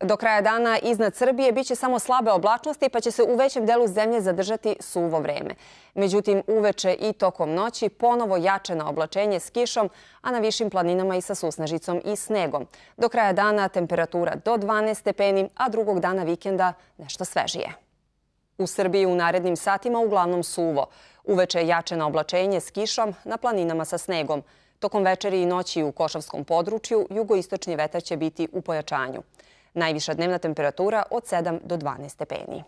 Do kraja dana iznad Srbije biće samo slabe oblačnosti pa će se u većem delu zemlje zadržati suvo vreme. Međutim, uveče i tokom noći ponovo jače na oblačenje s kišom, a na višim planinama i sa susnežicom i snegom. Do kraja dana temperatura do 12 stepeni, a drugog dana vikenda nešto svežije. U Srbiji u narednim satima uglavnom suvo. Uveče jače na oblačenje s kišom, na planinama sa snegom. Tokom večeri i noći u Košavskom području jugoistočni vetar će biti u pojačanju. Najviša dnevna temperatura od 7 do 12 stepeni.